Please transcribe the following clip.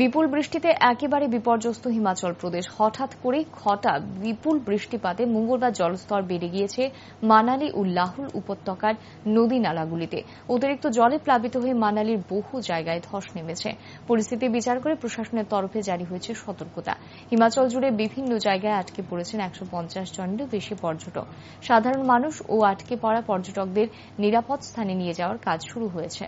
বিপুল বৃষ্টিতে একেবারে বিপর্যস্ত হিমাচল প্রদেশ হঠাৎ করে ঘটা বিপুল বৃষ্টিপাতে মঙ্গলবার জলস্তর বেড়ে গিয়েছে মানালি ও লাহুল উপত্যকার নদী নালাগুলিতে অতিরিক্ত জলে প্লাবিত হয়ে মানালির বহু জায়গায় ধস নেমেছে পরিস্থিতি বিচার করে প্রশাসনের তরফে জারি হয়েছে সতর্কতা হিমাচল জুড়ে বিভিন্ন জায়গায় আটকে পড়েছেন একশো পঞ্চাশ জনেরও বেশি পর্যটক সাধারণ মানুষ ও আটকে পড়া পর্যটকদের নিরাপদ স্থানে নিয়ে যাওয়ার কাজ শুরু হয়েছে